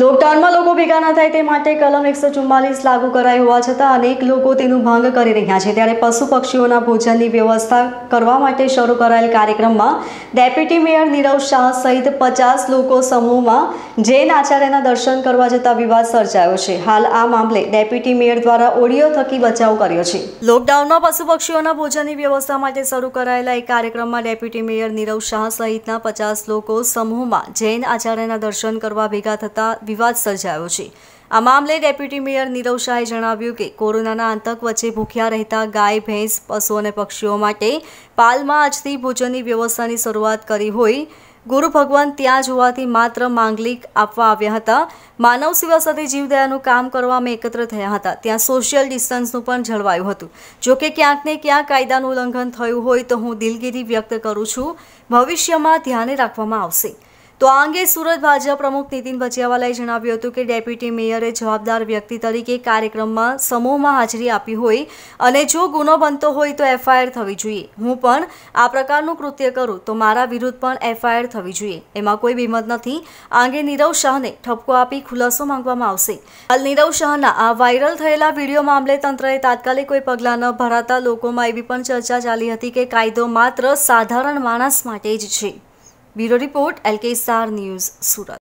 લોકડાઉનમાં લોકો ભેગા ન થાય તે માટે કલમ એકસો ચુમ્માલીસ લાગુ કરાઈ હોવા છતાં અનેક લોકો તેનું ભંગ કરી રહ્યા છે ત્યારે પશુ પક્ષીઓના ભોજનની વ્યવસ્થા કરવા માટે શરૂ કરાયેલ કાર્યક્રમમાં ડેપ્યુટી મેયર નીરવ શાહ સહિત પચાસ લોકો સમૂહમાં જૈન આચાર્યના દર્શન કરવા જતા વિવાદ સર્જાયો છે હાલ આ મામલે ડેપ્યુટી મેયર દ્વારા ઓડિયો થકી બચાવ કર્યો છે લોકડાઉનમાં પશુ પક્ષીઓના ભોજનની વ્યવસ્થા માટે શરૂ કરાયેલા એક કાર્યક્રમમાં ડેપ્યુટી મેયર નીરવ શાહ સહિતના પચાસ લોકો સમૂહમાં જૈન આચાર્યના દર્શન કરવા ભેગા થતા વિવાદ સર્જાયો છે આ મામલે ડેપ્યુટી મેયર નીરવ શાહે જણાવ્યું કે કોરોનાના આતંક વચ્ચે ભૂખ્યા રહેતા ગાય ભેંસ પશુ અને પક્ષીઓ માટે પાલમાં આજથી ભોજનની વ્યવસ્થાની શરૂઆત કરી હોય ગુરુ ભગવાન ત્યાં જ હોવાથી માત્ર માંગલિક આપવા આવ્યા હતા માનવ સેવા સાથે જીવદયાનું કામ કરવા અમે એકત્ર થયા હતા ત્યાં સોશિયલ ડિસ્ટન્સનું પણ જળવાયું હતું જોકે ક્યાંક ને ક્યાંક કાયદાનું ઉલ્લંઘન થયું હોય તો હું દિલગીરી વ્યક્ત કરું છું ભવિષ્યમાં ધ્યાને રાખવામાં આવશે તો આ અંગે સુરત ભાજપ પ્રમુખ નીતિન ભજીયાવાલાએ જણાવ્યું હતું કે ડેપ્યુટી મેયરે જવાબદાર વ્યક્તિ તરીકે કાર્યક્રમમાં સમૂહમાં હાજરી આપી હોય અને જો ગુનો બનતો હોય તો એફઆઈઆર થવી જોઈએ હું પણ આ પ્રકારનું કૃત્ય કરું તો મારા વિરુદ્ધ પણ એફઆઈઆર થવી જોઈએ એમાં કોઈ બીમત નથી આ અંગે નીરવ શાહને ઠપકો આપી ખુલાસો માંગવામાં આવશે હાલ નીરવ શાહના આ વાયરલ થયેલા વિડીયો મામલે તંત્રએ તાત્કાલિક કોઈ પગલાં ન ભરાતા લોકોમાં એવી પણ ચર્ચા ચાલી હતી કે કાયદો માત્ર સાધારણ માણસ માટે જ છે bureau report LK star news Surat